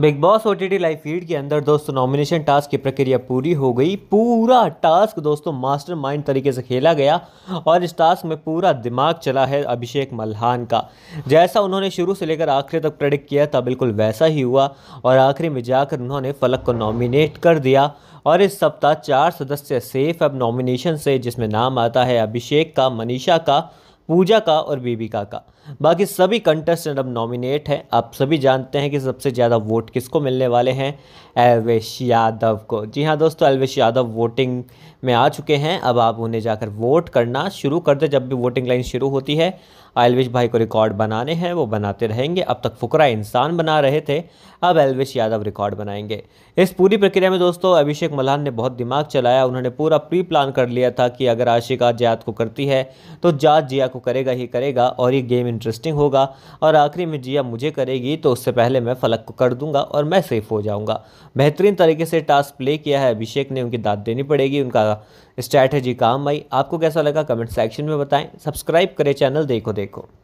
big Boss O T live feed के अंदर दोस्तों नॉमिनेशन टास्क की प्रक्रिया पूरी हो गई पूरा टास्क दोस्तों मास्टरमाइंड तरीके से खेला गया और इस टास्क में पूरा दिमाग चला है अभिषेक मल्हान का जैसा उन्होंने शुरू से लेकर आखिर तक प्रेडिक्ट किया था बिल्कुल वैसा ही हुआ और आखिरी में जाकर उन्होंने फलक को नॉमिनेट कर दिया और इस सप्ताह चार सदस्य सेफ अब नॉमिनेशन से जिसमें नाम आता है अभिषेक का मनीषा का पूजा का और बीबिका का बाकी सभी कंटेस्टेंट अब नॉमिनेट हैं आप सभी जानते हैं कि सबसे ज़्यादा वोट किसको मिलने वाले हैं एलवेश यादव को जी हाँ दोस्तों एलवेश यादव वोटिंग में आ चुके हैं अब आप उन्हें जाकर वोट करना शुरू कर दे जब भी वोटिंग लाइन शुरू होती है एलवेश भाई को रिकॉर्ड बनाने हैं वो बनाते रहेंगे अब तक फुकरा इंसान बना रहे थे अब एलवेश यादव रिकॉर्ड बनाएंगे इस पूरी प्रक्रिया में दोस्तों अभिषेक मल्हान ने बहुत दिमाग चलाया उन्होंने पूरा प्री प्लान कर लिया था कि अगर आशिका जयात को करती है तो जात जिया को करेगा ही करेगा और ये गेम इंटरेस्टिंग होगा और आखिरी में जिया मुझे करेगी तो उससे पहले मैं फलक को कर दूंगा और मैं सेफ हो जाऊंगा बेहतरीन तरीके से टास्क प्ले किया है अभिषेक ने उनकी दाद देनी पड़ेगी उनका स्ट्रैटेजी काम आई आपको कैसा लगा कमेंट सेक्शन में बताएं सब्सक्राइब करें चैनल देखो देखो